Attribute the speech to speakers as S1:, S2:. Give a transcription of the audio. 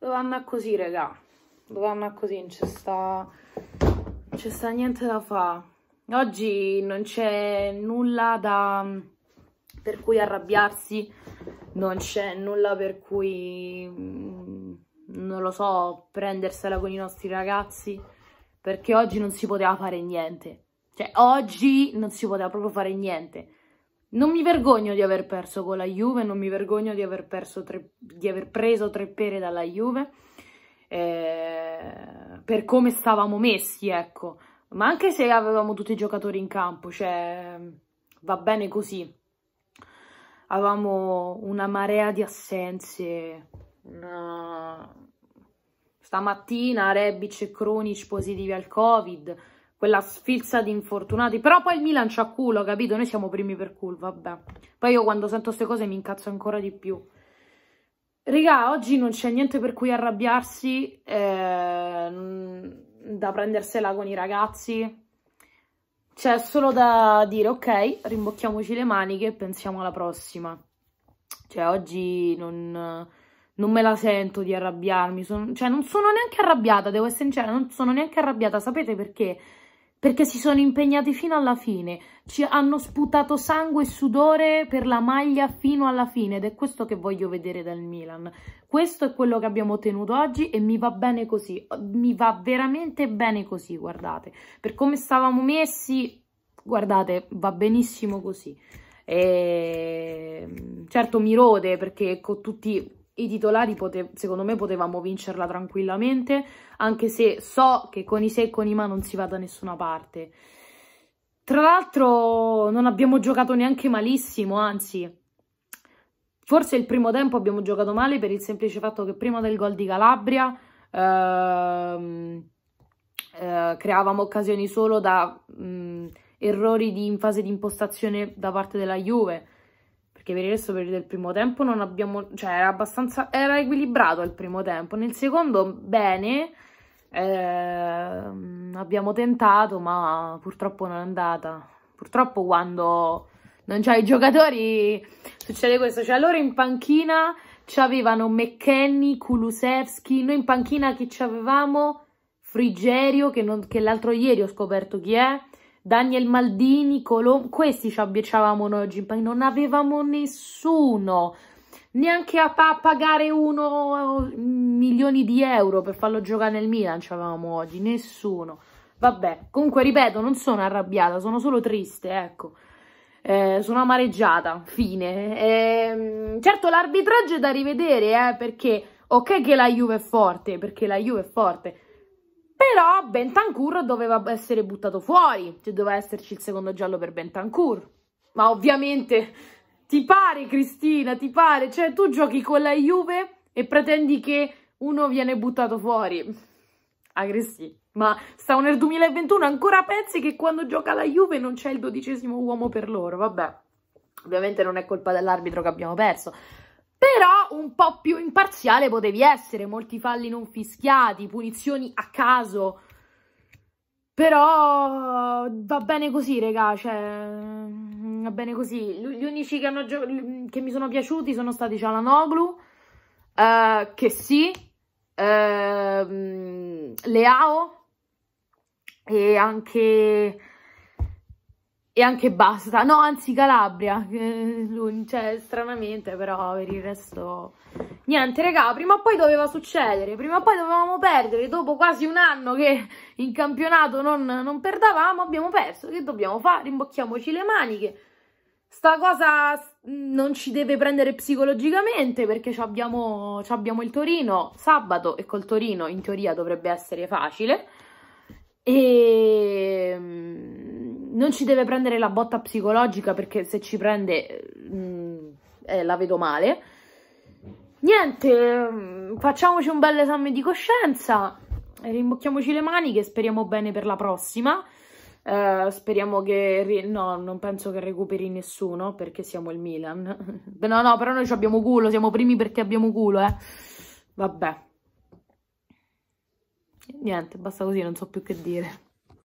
S1: dove andare così, raga. Dove andare così, non c'è sta... Non c'è sta niente da fare. Oggi non c'è nulla da... per cui arrabbiarsi, non c'è nulla per cui... Mm, non lo so, prendersela con i nostri ragazzi, perché oggi non si poteva fare niente. Cioè, oggi non si poteva proprio fare niente. Non mi vergogno di aver perso con la Juve, non mi vergogno di aver, tre, di aver preso tre pere dalla Juve, eh, per come stavamo messi, ecco. Ma anche se avevamo tutti i giocatori in campo, cioè, va bene così. Avevamo una marea di assenze. Una... Stamattina Rebic e Kronic positivi al Covid, quella sfilza di infortunati. Però poi il Milan c'ha culo, capito? Noi siamo primi per culo, vabbè. Poi io quando sento queste cose mi incazzo ancora di più. Raga, oggi non c'è niente per cui arrabbiarsi, eh, da prendersela con i ragazzi. C'è solo da dire, ok, rimbocchiamoci le maniche e pensiamo alla prossima. Cioè, oggi non non me la sento di arrabbiarmi, sono, cioè non sono neanche arrabbiata, devo essere sincera, non sono neanche arrabbiata, sapete perché? perché si sono impegnati fino alla fine, ci hanno sputato sangue e sudore per la maglia fino alla fine ed è questo che voglio vedere dal Milan. Questo è quello che abbiamo ottenuto oggi e mi va bene così, mi va veramente bene così, guardate. Per come stavamo messi, guardate, va benissimo così. E... Ehm, certo mi rode perché con tutti i titolari secondo me potevamo vincerla tranquillamente, anche se so che con i se e con i ma non si va da nessuna parte. Tra l'altro non abbiamo giocato neanche malissimo, anzi, forse il primo tempo abbiamo giocato male per il semplice fatto che prima del gol di Calabria ehm, eh, creavamo occasioni solo da mh, mm, errori di, in fase di impostazione da parte della Juve, perché per il resto per primo tempo non abbiamo, cioè era abbastanza, era equilibrato il primo tempo, nel secondo bene, eh, abbiamo tentato ma purtroppo non è andata, purtroppo quando non c'è i giocatori succede questo, cioè loro in panchina ci avevano McKenny, Kulusevski, noi in panchina chi avevamo? Frigerio, che, che l'altro ieri ho scoperto chi è, Daniel Maldini, Colombo, questi ci abbiacciavamo noi oggi non avevamo nessuno, neanche a pa pagare uno mm, milioni di euro per farlo giocare nel Milan ci avevamo oggi, nessuno. Vabbè, comunque ripeto, non sono arrabbiata, sono solo triste, ecco. Eh, sono amareggiata, fine. Eh, certo l'arbitraggio è da rivedere, eh, perché ok che la Juve è forte, perché la Juve è forte, però Bentancur doveva essere buttato fuori, cioè doveva esserci il secondo giallo per Bentancur. Ma ovviamente ti pare Cristina, ti pare, cioè tu giochi con la Juve e pretendi che uno viene buttato fuori. Agressi, ma stiamo nel 2021 ancora pensi che quando gioca la Juve non c'è il dodicesimo uomo per loro, vabbè. Ovviamente non è colpa dell'arbitro che abbiamo perso, però un po' più imparziale potevi essere, molti falli non fischiati, punizioni a caso, però va bene così, regà, cioè, mm, va bene così. Gli unici che, hanno, che mi sono piaciuti sono stati Cialanoglu, eh, che sì, eh, Leao e anche e anche basta. No, anzi Calabria, eh, cioè stranamente però per il resto niente raga, prima o poi doveva succedere, prima o poi dovevamo perdere, dopo quasi un anno che in campionato non, non perdavamo abbiamo perso, che dobbiamo fare? Rimbocchiamoci le maniche. Sta cosa mm, non ci deve prendere psicologicamente perché abbiamo, abbiamo il Torino sabato e col Torino in teoria dovrebbe essere facile e mm, non ci deve prendere la botta psicologica perché se ci prende mh, mm, eh, la vedo male. Niente, mm, facciamoci un bel esame di coscienza, rimbocchiamoci le maniche, speriamo bene per la prossima. Uh, speriamo che... No, non penso che recuperi nessuno perché siamo il Milan. no, no, però noi abbiamo culo, siamo primi perché abbiamo culo, eh. Vabbè. Niente, basta così, non so più che dire.